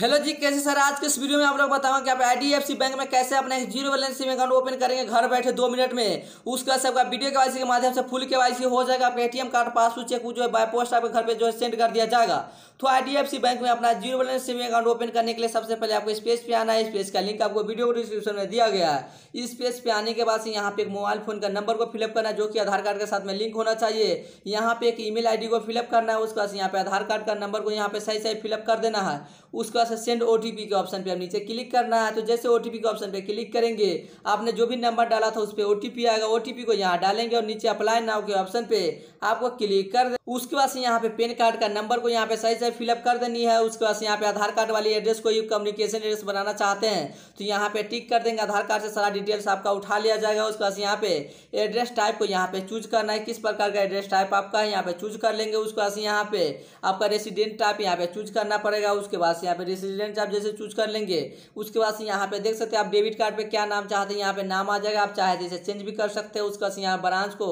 hello जी कैसे sir आज के इस वीडियो में आप लोग बताऊंगा कि आप आईडीएफसी बैंक में कैसे अपने zero balance saving account open करेंगे घर बैठे दो मिनट में उसका सबका वीडियो के के माध्यम से फुल के वाई हो जाएगा आपका एटीएम कार्ड पासबुक चेक जो है बाय पोस्ट आपके घर पे जो है सेंड कर दिया जाएगा तो आई बैंक में अपना zero balance saving account open करने के लिए सबसे पहले आपको इस पेज पे आना है इस पेज का लिंक आपको वीडियो को डिस्क्रिप्शन में दिया गया है इस पेज पे आने के बाद से यहाँ पे एक मोबाइल फोन का नंबर को फिलअप करना है जो कि आधार कार्ड के साथ में लिंक होना चाहिए यहाँ पे एक ईमेल आईडी को फिलअप करना है उसके बाद यहाँ पे आधार कार्ड का नंबर को यहाँ पे सही सही फिलअप कर देना है उसके पास है सेंड ओटीपी के ऑप्शन पे अब नीचे क्लिक करना है तो जैसे ओटीपी के ऑप्शन पे क्लिक करेंगे आपने जो भी नंबर डाला था उस पर ओटीपी आएगा ओटीपी को यहाँ डालेंगे और नीचे अप्लाई नाउ के ऑप्शन पे आपको क्लिक कर दे उसके बाद यहाँ पे पेन कार्ड का नंबर को यहाँ पे सही सही फिलअप कर देनी है उसके बाद यहाँ पे आधार कार्ड वाली एड्रेस को कम्युनिकेशन एड्रेस बनाना चाहते हैं तो यहाँ पे टिक कर देंगे आधार कार्ड से सारा डिटेल्स आपका उठा लिया जाएगा उसके बाद यहाँ पे एड्रेस टाइप को यहाँ पे चूज करना है किस प्रकार का एड्रेस टाइप आपका है यहाँ पे चूज कर लेंगे उसके बाद यहाँ पे आपका रेसिडेंट टाइप यहाँ पे चूज करना पड़ेगा उसके बाद यहाँ पे रेसिडेंट आप जैसे चूज कर लेंगे उसके बाद से यहाँ पे देख सकते हैं आप डेबिट कार्ड पे क्या नाम चाहते हैं यहाँ पे नाम आ जाएगा आप चाहे जैसे चेंज भी कर सकते हैं उसका यहाँ ब्रांच को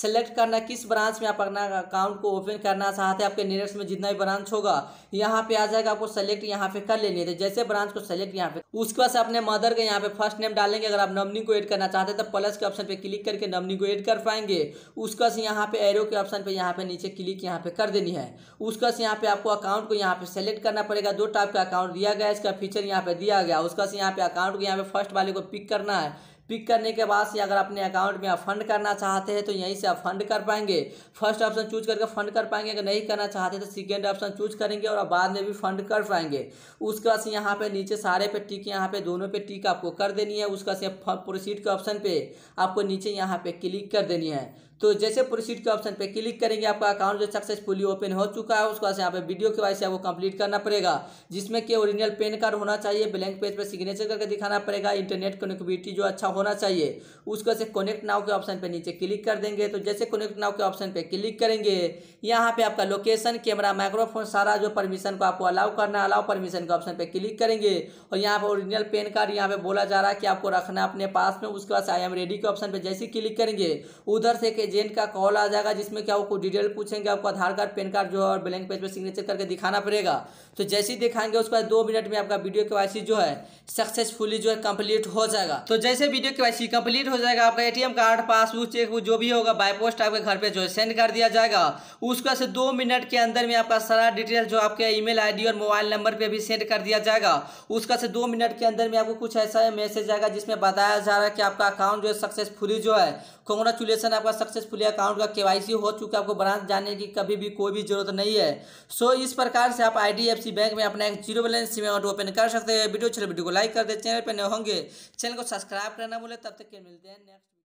सेलेक्ट करना किस ब्रांच में आप अपना अकाउंट को ओपन करना चाहते हैं आपके नियरस्ट में जितना भी ब्रांच होगा यहाँ पे आ जाएगा आपको सेलेक्ट यहाँ पे कर लेनी है जैसे ब्रांच को सेलेक्ट यहाँ पे उसके बाद अपने मदर के यहाँ पे फर्स्ट नेम डालेंगे अगर आप नमनी को एड करना चाहते हैं तो प्लस के ऑप्शन पे क्लिक करके नमनी को एड कर पाएंगे उसका बाद यहाँ पे एरो के ऑप्शन पे यहाँ पे नीचे क्लिक यहाँ पे कर देनी है उसका बाद यहाँ पे आपको अकाउंट को यहाँ पे सेलेक्ट करना पड़ेगा दो टाइप का अकाउंट दिया गया इसका फीचर यहाँ पे दिया गया उसका से यहाँ पे अकाउंट को यहाँ पे फर्स्ट वाले को पिक करना है पिक करने के बाद से अगर अपने अकाउंट में आप फंड करना चाहते हैं तो यहीं से आप फंड कर पाएंगे फर्स्ट ऑप्शन चूज करके फंड कर पाएंगे अगर नहीं करना चाहते तो सेकेंड ऑप्शन चूज करेंगे और बाद में भी फंड कर पाएंगे उसके बाद से यहाँ पे नीचे सारे पे टिक यहाँ पे दोनों पे टिक आपको कर देनी है उसका से प्रोसीड के ऑप्शन पे आपको नीचे यहाँ पे क्लिक कर देनी है तो जैसे प्रोसीड के ऑप्शन पे क्लिक करेंगे आपका अकाउंट जो सक्सेसफुली ओपन हो चुका है उसके बाद यहाँ पे वीडियो के वाइस आपको कंप्लीट करना पड़ेगा जिसमें कि ओरिजिनल पेन कार्ड होना चाहिए ब्लैंक पेज पर सिग्नेचर करके दिखाना पड़ेगा इंटरनेट कनेक्टिविटी जो अच्छा होना चाहिए उसके से कनेक्ट नाव के ऑप्शन पर नीचे क्लिक कर देंगे तो जैसे कनेक्ट नाव के ऑप्शन पर क्लिक करेंगे यहाँ पर आपका लोकेशन कैमरा माइक्रोफोन सारा जो परमिशन को आपको अलाउ करना अलाउ परमिशन के ऑप्शन पर क्लिक करेंगे और यहाँ पर ओरिजिनल पेन कार्ड यहाँ पर बोला जा रहा है कि आपको रखना अपने पास में उसके बाद आई एम रेडी के ऑप्शन पर जैसे क्लिक करेंगे उधर से एजेंट का कॉल आ जाएगा जिसमें क्या आपको डिटेल पूछेंगे आपको आधार कार्ड पैन कार्ड जो है और ब्लैंक पेज पर पे सिग्नेचर करके दिखाना पड़ेगा तो जैसे ही दिखाएंगे उसके बाद दो मिनट में आपका वीडियो के जो है सक्सेसफुली जो है कंप्लीट हो जाएगा तो जैसे वीडियो के कंप्लीट हो जाएगा आपका एटीएम कार्ड पासबुक चेकबुक जो भी होगा बाय पोस्ट आपके घर पर जो है सेंड कर दिया जाएगा उसके बाद दो मिनट के अंदर में आपका सारा डिटेल जो आपके ई मेल और मोबाइल नंबर पर भी सेंड कर दिया जाएगा उसका से दो मिनट के अंदर में आपको कुछ ऐसा मैसेज आएगा जिसमें बताया जा रहा है कि आपका अकाउंट जो है सक्सेसफुली जो है कॉन्ग्रेचुलेसन आपका सक्सेस सक्सेसफुली अकाउंट का केवाईसी हो चुका है आपको ब्रांच जाने की कभी भी कोई भी जरूरत नहीं है सो so, इस प्रकार से आप आईडीएफसी बैंक में अपना एक जीरो बैलेंस सिम अकाउंट ओपन कर सकते हैं वीडियो चलो वीडियो को लाइक कर दे चैनल पर नए होंगे चैनल को सब्सक्राइब करना बोले तब तक के मिलते हैं नेक्स्ट